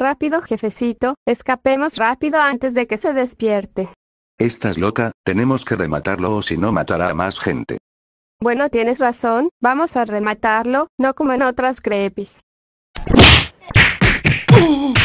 Rápido, jefecito, escapemos rápido antes de que se despierte. Estás loca, tenemos que rematarlo o si no matará a más gente. Bueno, tienes razón, vamos a rematarlo, no como en otras crepis. ¡Oh!